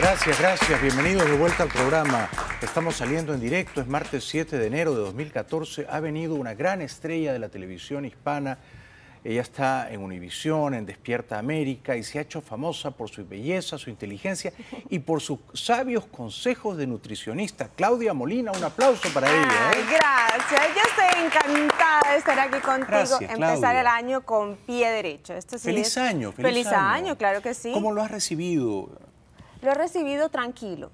Gracias, gracias. Bienvenidos de vuelta al programa. Estamos saliendo en directo. Es martes 7 de enero de 2014. Ha venido una gran estrella de la televisión hispana. Ella está en Univisión, en Despierta América y se ha hecho famosa por su belleza, su inteligencia y por sus sabios consejos de nutricionista. Claudia Molina, un aplauso para ella. ¿eh? gracias. Yo estoy encantada de estar aquí contigo. Empezar el año con pie derecho. feliz año, feliz, año. claro que sí. ¿Cómo lo has recibido? lo he recibido tranquilo.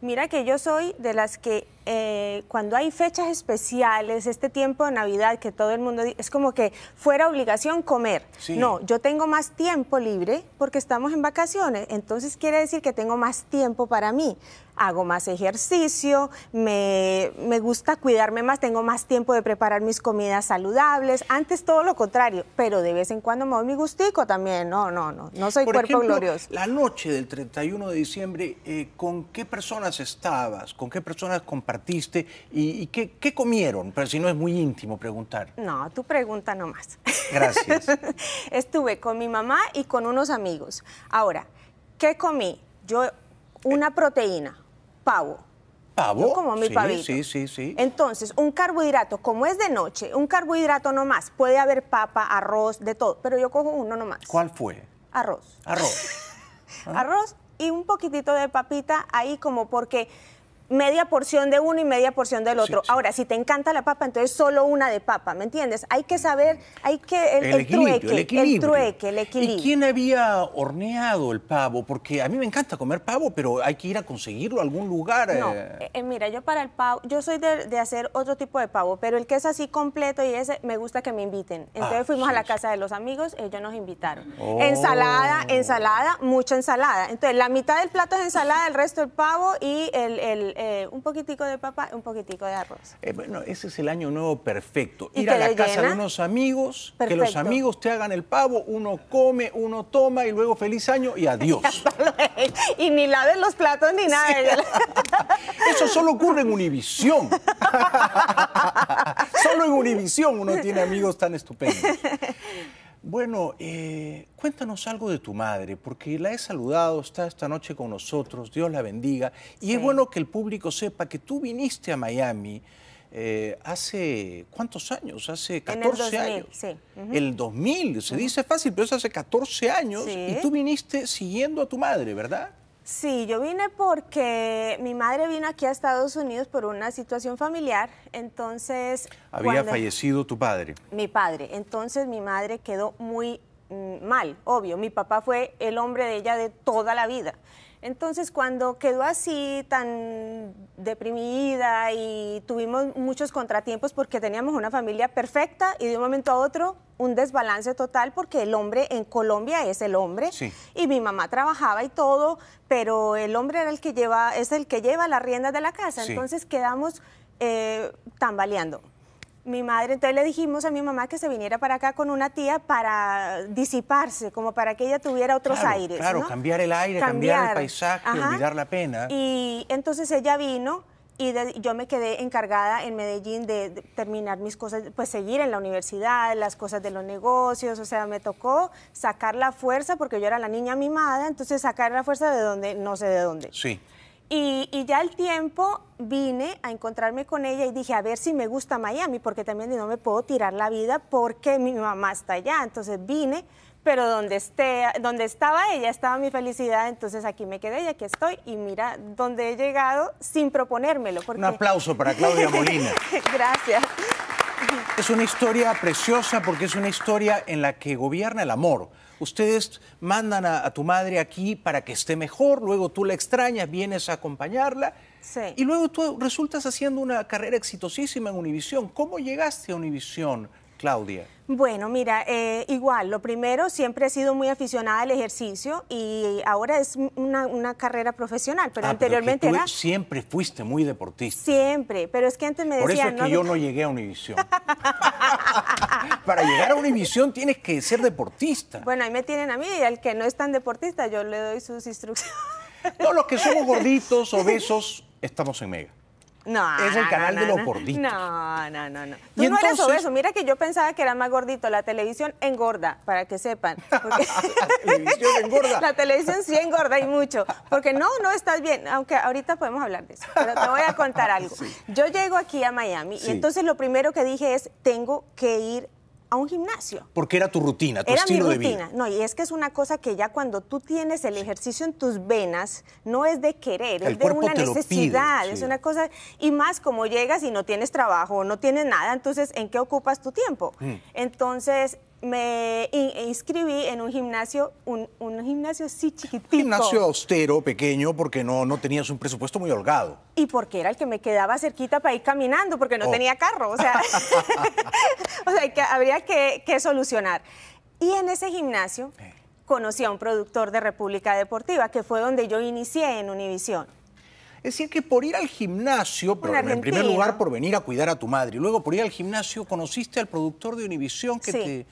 Mira que yo soy de las que eh, cuando hay fechas especiales, este tiempo de Navidad que todo el mundo es como que fuera obligación comer. No, yo tengo más tiempo libre porque estamos en vacaciones, entonces quiere decir que tengo más tiempo para mí. Hago más ejercicio, me, gusta cuidarme más, tengo más tiempo de preparar mis comidas saludables. Antes todo lo contrario, pero de vez en cuando me doy mi gustico también. No, no, no, no soy cuerpo glorioso. La noche del 31 de diciembre, eh, ¿con qué personas estabas? ¿Con qué personas compartías? y, qué, comieron, pero si no es muy íntimo preguntar. No, tú pregunta nomás. Gracias. Estuve con mi mamá y con unos amigos. Ahora, ¿qué comí? Yo una eh. proteína, pavo. ¿Pavo? como mi sí, Sí, sí, sí. Entonces, un carbohidrato, como es de noche, un carbohidrato nomás. Puede haber papa, arroz, de todo, pero yo cojo uno nomás. ¿Cuál fue? Arroz. Arroz. Arroz y un poquitito de papita ahí como porque media porción de uno y media porción del otro. Ahora, si te encanta la papa, entonces solo una de papa, ¿me entiendes? Hay que saber, hay que el, el trueque, el, el trueque, el equilibrio. ¿Y quién había horneado el pavo? Porque a mí me encanta comer pavo, pero hay que ir a conseguirlo a algún lugar. No, eh. Eh, mira, yo para el pavo, yo soy de, hacer otro tipo de pavo, pero el que es así completo y ese me gusta que me inviten. Ah, entonces fuimos a la casa de los amigos, ellos nos invitaron. Oh. Ensalada, ensalada, mucha ensalada. Entonces la mitad del plato es ensalada, el resto el pavo y el eh, un poquitico de papa un poquitico de arroz. Eh, bueno, ese es el año nuevo perfecto. Ir a la casa de unos amigos, que los amigos te hagan el pavo, uno come, uno toma y luego feliz año y adiós. y ni laves los platos ni nada. Eso solo ocurre en Univisión. solo en Univisión uno tiene amigos tan estupendos. Bueno, eh, cuéntanos algo de tu madre, porque la he saludado, está esta noche con nosotros, Dios la bendiga, y es bueno que el público sepa que tú viniste a Miami eh, hace, ¿cuántos años? Hace 14 el años. El 2000, se dice fácil, pero es hace 14 años, y tú viniste siguiendo a tu madre, ¿verdad? Sí, yo vine porque mi madre vino aquí a Estados Unidos por una situación familiar, entonces... Había fallecido tu padre. Mi padre, entonces mi madre quedó muy mm, mal, obvio. Mi papá fue el hombre de ella de toda la vida. Entonces, cuando quedó así, tan deprimida y tuvimos muchos contratiempos porque teníamos una familia perfecta y de un momento a otro un desbalance total porque el hombre en Colombia es el hombre y mi mamá trabajaba y todo, pero el hombre era el que lleva, es el que lleva las riendas de la casa. Entonces quedamos eh, tambaleando mi madre, entonces le dijimos a mi mamá que se viniera para acá con una tía para disiparse, como para que ella tuviera otros aires. Claro, cambiar el aire, cambiar, el paisaje, olvidar la pena. Y entonces ella vino y yo me quedé encargada en Medellín de, de, terminar mis cosas, pues seguir en la universidad, las cosas de los negocios, o sea, me tocó sacar la fuerza, porque yo era la niña mimada, entonces sacar la fuerza de donde, no sé de dónde. Sí. Y, ya el tiempo vine a encontrarme con ella y dije, a ver si me gusta Miami, porque también no me puedo tirar la vida porque mi mamá está allá. Entonces vine, pero donde, esté, donde estaba ella estaba mi felicidad, entonces aquí me quedé y aquí estoy. Y mira, donde he llegado sin proponérmelo. Un aplauso para Claudia Molina. Gracias. Es una historia preciosa porque es una historia en la que gobierna el amor ustedes mandan a, tu madre aquí para que esté mejor, luego tú la extrañas, vienes a acompañarla. Sí. Y luego tú resultas haciendo una carrera exitosísima en Univisión. ¿Cómo llegaste a Univisión, Claudia? Bueno, mira, eh, igual, lo primero, siempre he sido muy aficionada al ejercicio y ahora es una, carrera profesional, pero ah, anteriormente pero Siempre fuiste muy deportista. Siempre, pero es que antes me decían... Por eso que yo no llegué a Univisión. para llegar a una emisión tienes que ser deportista. Bueno, ahí me tienen a mí y al que no es tan deportista yo le doy sus instrucciones. Todos los que somos gorditos, obesos, estamos en Mega. No, es el canal de los gorditos. No, no, no, no. Tú no eres obeso. Mira que yo pensaba que era más gordito. La televisión engorda, para que sepan. la televisión engorda. La televisión sí engorda y mucho. Porque no, no estás bien. Aunque ahorita podemos hablar de eso. Pero te voy a contar algo. Yo llego aquí a Miami y entonces lo primero que dije es, tengo que ir a un gimnasio. Porque era tu rutina, tu era mi rutina. No, y es que es una cosa que ya cuando tú tienes el ejercicio en tus venas, no es de querer, es de una necesidad, es una cosa y más como llegas y no tienes trabajo, no tienes nada, entonces ¿en qué ocupas tu tiempo? Mm. Entonces, me e inscribí en un gimnasio, un, gimnasio así chiquitito. Un Gimnasio austero, pequeño, porque no, no tenías un presupuesto muy holgado. Y porque era el que me quedaba cerquita para ir caminando, porque no oh. tenía carro. O sea, o sea habría que, solucionar. Y en ese gimnasio conocí a un productor de República Deportiva, que fue donde yo inicié en Univisión. Es decir, que por ir al gimnasio, pero en primer lugar por venir a cuidar a tu madre, y luego por ir al gimnasio conociste al productor de Univisión que te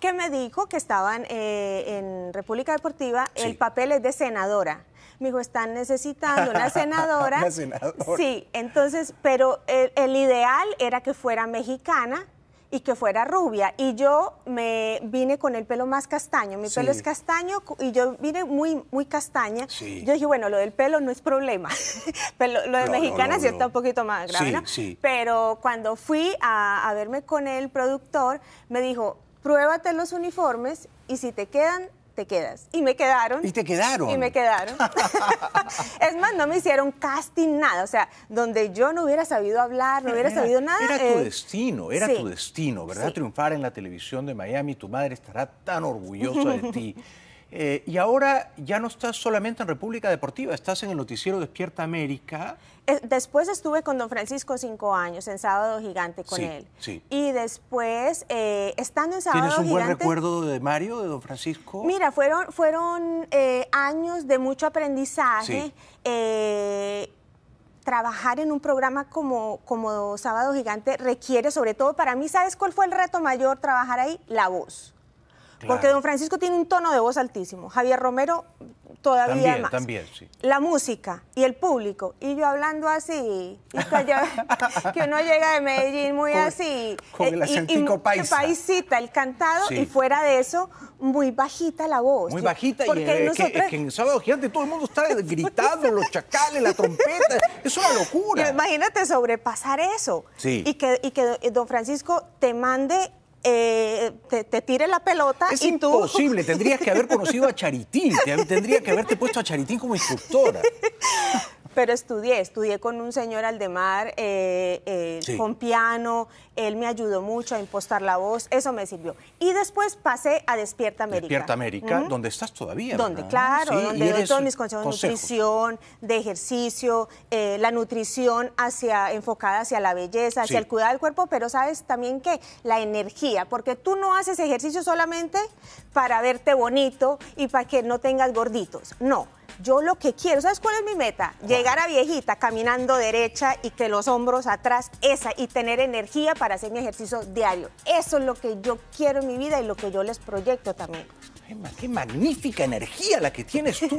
que me dijo que estaban eh, en República Deportiva, el papel es de senadora. Me dijo, están necesitando una senadora. una senadora. Sí, entonces, pero el, ideal era que fuera mexicana, y que fuera rubia. Y yo me vine con el pelo más castaño. Mi pelo es castaño y yo vine muy, muy castaña. Yo dije, bueno, lo del pelo no es problema. Pero lo de mexicana sí está un poquito más grave, sí, Pero cuando fui a verme con el productor, me dijo, pruébate los uniformes y si te quedan, te quedas. Y me quedaron. Y te quedaron. Y me quedaron. es más, no me hicieron casting nada. O sea, donde yo no hubiera sabido hablar, no hubiera sabido nada. Era tu eh, destino, era tu destino, ¿verdad? Triunfar en la televisión de Miami. Tu madre estará tan orgullosa de ti. Eh, y ahora ya no estás solamente en República Deportiva, estás en el noticiero Despierta América. Eh, después estuve con don Francisco cinco años en Sábado Gigante con él. Y después, eh, estando en Sábado Gigante... ¿Tienes un buen recuerdo de Mario, de don Francisco? Mira, fueron, fueron años de mucho aprendizaje. trabajar en un programa como Sábado Gigante requiere, sobre todo para mí, ¿sabes cuál fue el reto mayor trabajar ahí? La voz. Porque don Francisco tiene un tono de voz altísimo. Javier Romero todavía más. También, sí. La música y el público. Y yo hablando así, que, uno llega de Medellín muy así. Con el acentico eh, y, y, Paisita, el cantado, y fuera de eso, muy bajita la voz. Muy bajita. Porque eh, nosotros... que, en Sábado Gigante todo el mundo está gritando, los chacales, la trompeta. Es una locura. Imagínate sobrepasar eso. y que don Francisco te mande eh, te, tire la pelota. Es imposible, tendrías que haber conocido a Charitín, tendría que haberte puesto a Charitín como instructora. pero estudié, estudié con un señor Aldemar, eh, eh, con piano, él me ayudó mucho a impostar la voz, eso me sirvió. Y después pasé a Despierta América. Despierta América, ¿dónde donde estás todavía. Donde, claro, donde todos mis consejos, de nutrición, de ejercicio, eh, la nutrición hacia, enfocada hacia la belleza, hacia el cuidado del cuerpo, pero sabes también que la energía, porque tú no haces ejercicio solamente para verte bonito y para que no tengas gorditos, no yo lo que quiero, ¿sabes cuál es mi meta? Llegar a viejita caminando derecha y que los hombros atrás, esa, y tener energía para hacer mi ejercicio diario. Eso es lo que yo quiero en mi vida y lo que yo les proyecto también. Qué, magnífica energía la que tienes tú.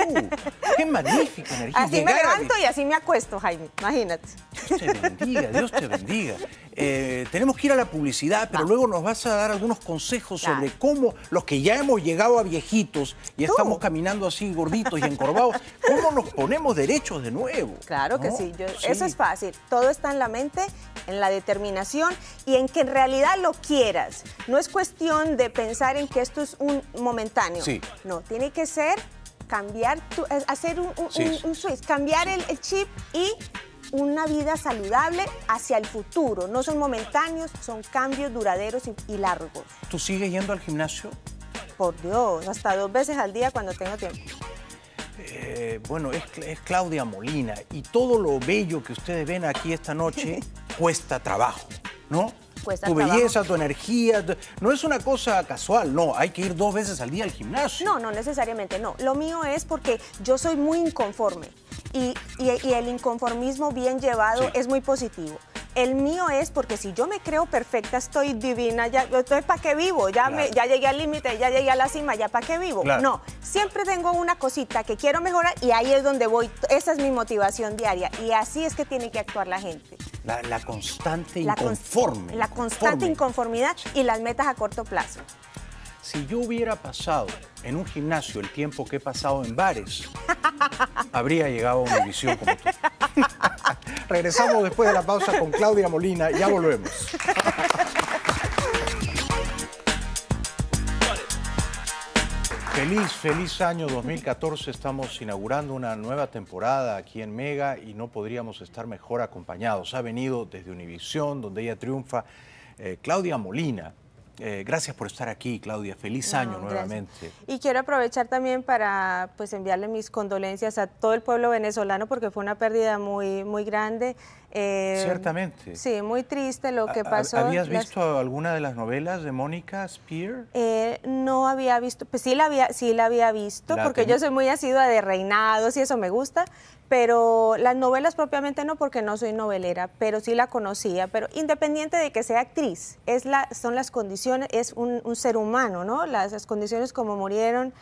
Qué magnífica energía. Así me levanto y así me acuesto, Jaime. Imagínate. Dios te bendiga, Dios te bendiga. Eh, tenemos que ir a la publicidad, pero luego nos vas a dar algunos consejos sobre cómo los que ya hemos llegado a viejitos y estamos caminando así gorditos y encorvados, cómo nos ponemos derechos de nuevo. Claro que sí. sí. Eso es fácil. Todo está en la mente, en la determinación y en que en realidad lo quieras. No es cuestión de pensar en que esto es un momento no, tiene que ser cambiar, hacer un, switch. cambiar el, chip y una vida saludable hacia el futuro. No son momentáneos, son cambios duraderos y, largos. ¿Tú sigues yendo al gimnasio? Por Dios, hasta dos veces al día cuando tengo tiempo. Eh, bueno, es, es, Claudia Molina y todo lo bello que ustedes ven aquí esta noche cuesta trabajo, ¿no? Pues, tu belleza, tu energía, no es una cosa casual, no, hay que ir dos veces al día al gimnasio. No, no necesariamente, no. Lo mío es porque yo soy muy inconforme y, el inconformismo bien llevado es muy positivo. El mío es porque si yo me creo perfecta, estoy divina, ya, entonces ¿para qué vivo? Ya, me, ya llegué al límite, ya llegué a la cima, ya ¿para qué vivo? No, siempre tengo una cosita que quiero mejorar y ahí es donde voy. Esa es mi motivación diaria y así es que tiene que actuar la gente. La, constante la La constante inconformidad y las metas a corto plazo. Si yo hubiera pasado en un gimnasio el tiempo que he pasado en bares, habría llegado a una visión como tú. Regresamos después de la pausa con Claudia Molina. Ya volvemos. Feliz, feliz año 2014. Estamos inaugurando una nueva temporada aquí en Mega y no podríamos estar mejor acompañados. Ha venido desde Univisión, donde ella triunfa, eh, Claudia Molina, eh, gracias por estar aquí, Claudia. Feliz año nuevamente. Y quiero aprovechar también para pues, enviarle mis condolencias a todo el pueblo venezolano porque fue una pérdida muy, muy grande. Eh, Ciertamente. Sí, muy triste lo que pasó. ¿Habías visto alguna de las novelas de Mónica Spear? Eh, no había visto, pues sí la había, sí la había visto, porque yo soy muy asidua de reinados y eso me gusta, pero las novelas propiamente no, porque no soy novelera, pero sí la conocía. Pero independiente de que sea actriz, es la, son las condiciones es un, ser humano, ¿no? Las, condiciones como murieron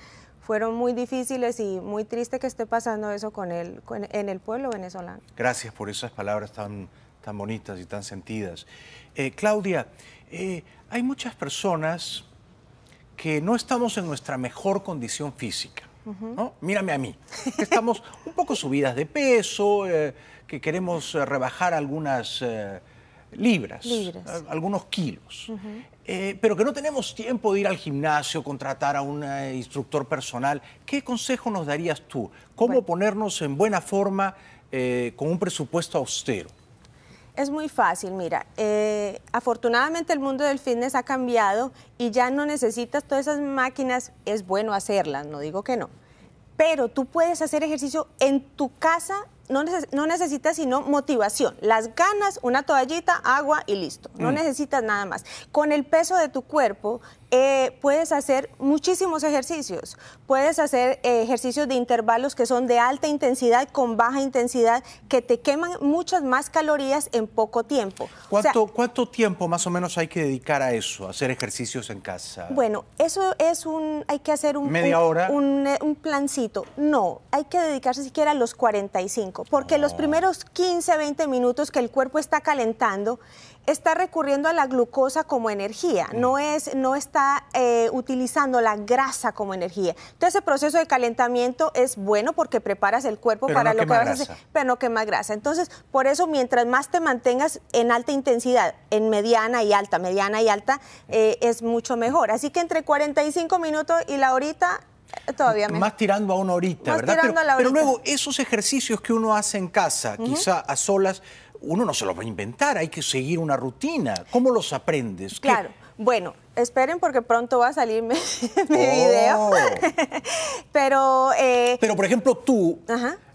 fueron muy difíciles y muy triste que esté pasando eso con él en el pueblo venezolano. Gracias por esas palabras tan, tan bonitas y tan sentidas. Eh, Claudia, eh, hay muchas personas que no estamos en nuestra mejor condición física. ¿No? Mírame a mí, estamos un poco subidas de peso, eh, que queremos rebajar algunas libras, algunos kilos. Eh, pero que no tenemos tiempo de ir al gimnasio, contratar a un eh, instructor personal. ¿Qué consejo nos darías tú? ¿Cómo ponernos en buena forma eh, con un presupuesto austero? Es muy fácil, mira, afortunadamente el mundo del fitness ha cambiado y ya no necesitas todas esas máquinas, es bueno hacerlas, no digo que no, pero tú puedes hacer ejercicio en tu casa no, necesitas sino motivación, las ganas, una toallita, agua y listo. No mm. necesitas nada más. Con el peso de tu cuerpo eh, puedes hacer muchísimos ejercicios. Puedes hacer eh, ejercicios de intervalos que son de alta intensidad con baja intensidad, que te queman muchas más calorías en poco tiempo. ¿Cuánto, ¿cuánto tiempo más o menos hay que dedicar a eso, a hacer ejercicios en casa? Bueno, eso es un, hay que hacer un... Media hora. Un, plancito. No, hay que dedicarse siquiera a los 45, porque los oh. primeros 15, 20 minutos que el cuerpo está calentando, está recurriendo a la glucosa como energía, no, es, no está eh, utilizando la grasa como energía. Entonces, ese proceso de calentamiento es bueno porque preparas el cuerpo para lo que vas a hacer, pero no quema grasa. Entonces, por eso, mientras más te mantengas en alta intensidad, en mediana y alta, mediana y alta, eh, es mucho mejor. Así que entre 45 minutos y la horita eh, Todavía Más tirando a una horita, más ¿verdad? a la horita. pero, luego, esos ejercicios que uno hace en casa, quizá a solas, uno no se los va a inventar, hay que seguir una rutina. ¿Cómo los aprendes? Claro, bueno, esperen porque pronto va a salir mi, oh. video. Pero... Eh, Pero, por ejemplo, tú,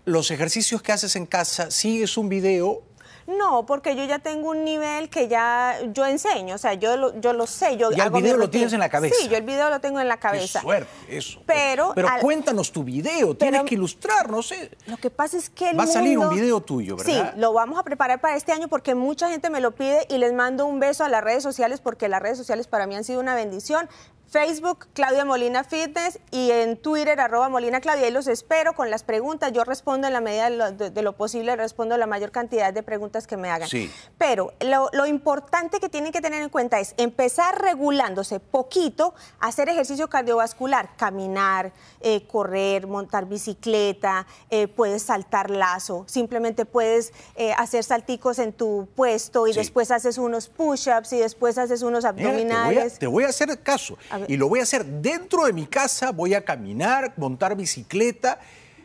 los ejercicios que haces en casa, sigues un video no, porque yo ya tengo un nivel que ya yo enseño, o sea, yo lo, yo lo sé. Yo y el video lo tienes en la cabeza. Sí, yo el video lo tengo en la cabeza. Qué suerte, eso. Pero, pero cuéntanos tu video, tienes que ilustrar, no sé. Lo que pasa es que el Va a salir un video tuyo, ¿verdad? Sí, lo vamos a preparar para este año porque mucha gente me lo pide y les mando un beso a las redes sociales porque las redes sociales para mí han sido una bendición. Facebook, Claudia Molina Fitness y en Twitter, arroba Molina Claudia. Y los espero con las preguntas. Yo respondo en la medida de lo, posible, respondo la mayor cantidad de preguntas que me hagan. Pero lo, importante que tienen que tener en cuenta es empezar regulándose poquito, hacer ejercicio cardiovascular, caminar, eh, correr, montar bicicleta, eh, puedes saltar lazo, simplemente puedes eh, hacer salticos en tu puesto y después haces unos push-ups y después haces unos abdominales. te, voy a, hacer caso. A y lo voy a hacer dentro de mi casa, voy a caminar, montar bicicleta.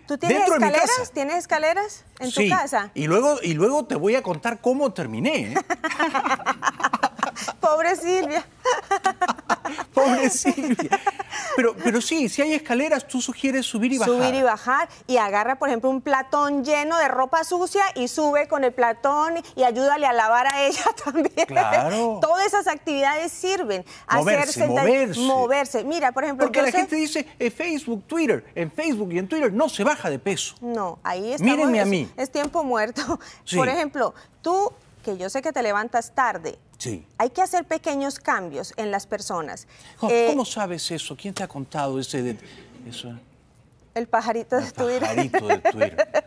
¿Tú tienes escaleras? ¿Tienes escaleras en tu casa? Y luego, y luego te voy a contar cómo terminé. ¿eh? Pobre Silvia. Pobre Silvia. Pero, pero sí, si hay escaleras, tú sugieres subir y bajar. Subir y bajar. Y agarra, por ejemplo, un platón lleno de ropa sucia y sube con el platón y ayúdale a lavar a ella también. Claro. Todas esas actividades sirven. Moverse, moverse. Moverse. Mira, por ejemplo... Porque la gente dice en eh, Facebook, Twitter. En Facebook y en Twitter no se baja de peso. No, ahí está. Mírenme a mí. Es tiempo muerto. Por ejemplo, tú que yo sé que te levantas tarde. Sí. Hay que hacer pequeños cambios en las personas. Eh, ¿Cómo, sabes eso? ¿Quién te ha contado ese de, eso? El pajarito, el pajarito de Twitter.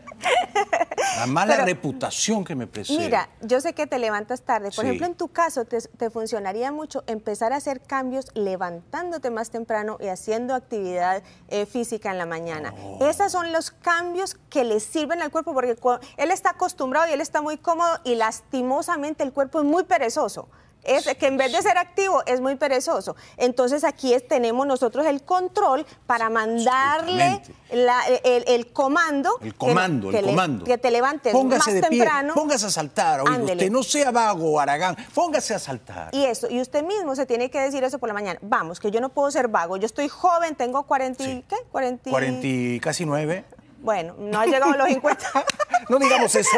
La mala reputación que me presenta. Mira, yo sé que te levantas tarde. Por ejemplo, en tu caso, te, funcionaría mucho empezar a hacer cambios levantándote más temprano y haciendo actividad eh, física en la mañana. Esas oh. Esos son los cambios que le sirven al cuerpo porque él está acostumbrado y él está muy cómodo y lastimosamente el cuerpo es muy perezoso que en vez de ser activo es muy perezoso. Entonces aquí tenemos nosotros el control para mandarle el, comando. El comando, el comando. que te levantes póngase más de temprano. Pie, póngase a saltar, usted no sea vago, Aragán, póngase a saltar. Y eso, y usted mismo se tiene que decir eso por la mañana. Vamos, que yo no puedo ser vago, yo estoy joven, tengo 40 y... ¿qué? 40, y casi 9. Bueno, no ha llegado a los 50. no digamos eso.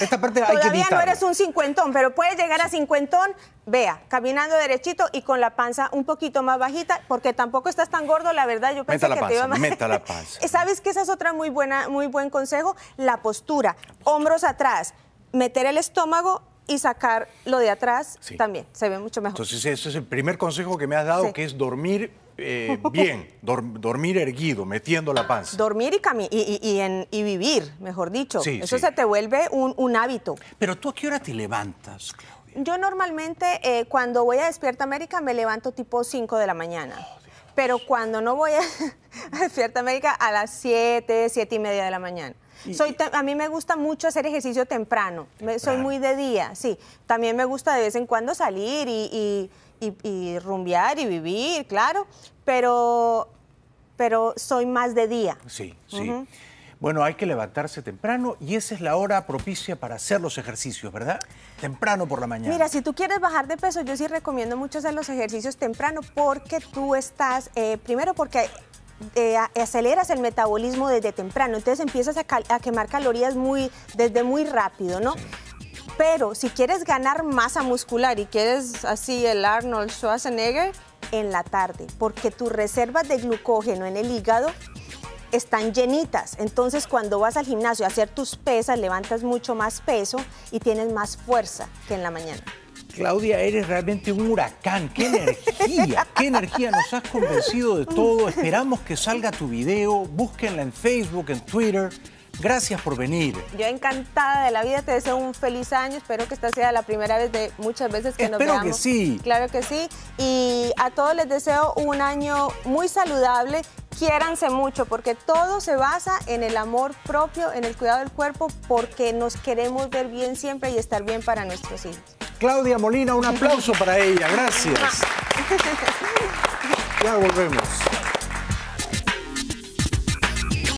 Esta parte hay que Todavía no eres un cincuentón, pero puedes llegar a cincuentón, vea, caminando derechito y con la panza un poquito más bajita, porque tampoco estás tan gordo, la verdad, yo pensé que te iba más. Meta la panza. Eh, ¿Sabes que esa es otra muy buena, muy buen consejo? La postura, hombros atrás, meter el estómago y sacar lo de atrás también, se ve mucho mejor. Entonces, ese es el primer consejo que me has dado, que es dormir eh, bien, dormir erguido, metiendo la panza. Dormir y, y, vivir, mejor dicho. Eso se te vuelve un, hábito. Pero tú a qué hora te levantas, Claudia? Yo normalmente eh, cuando voy a Despierta América me levanto tipo 5 de la mañana. Oh, pero cuando no voy a, Despierta América a las 7, 7 y media de la mañana. Soy a mí me gusta mucho hacer ejercicio temprano. soy muy de día, sí. También me gusta de vez en cuando salir y y, rumbear y vivir, claro, pero, pero soy más de día. Sí, sí. Bueno, hay que levantarse temprano y esa es la hora propicia para hacer los ejercicios, ¿verdad? Temprano por la mañana. Mira, si tú quieres bajar de peso, yo sí recomiendo mucho hacer los ejercicios temprano porque tú estás, eh, primero porque eh, aceleras el metabolismo desde temprano, entonces empiezas a, quemar calorías muy, desde muy rápido, ¿no? Pero si quieres ganar masa muscular y quieres así el Arnold Schwarzenegger, en la tarde, porque tus reservas de glucógeno en el hígado están llenitas. Entonces, cuando vas al gimnasio a hacer tus pesas, levantas mucho más peso y tienes más fuerza que en la mañana. Claudia, eres realmente un huracán. ¡Qué energía! ¡Qué energía! Nos has convencido de todo. Esperamos que salga tu video. Búsquenla en Facebook, en Twitter. Gracias por venir. Yo encantada de la vida, te deseo un feliz año. Espero que esta sea la primera vez de muchas veces que nos veamos. Espero que sí. Claro que sí. Y a todos les deseo un año muy saludable. Quiéranse mucho porque todo se basa en el amor propio, en el cuidado del cuerpo, porque nos queremos ver bien siempre y estar bien para nuestros hijos. Claudia Molina, un aplauso para ella. Gracias. Ya volvemos.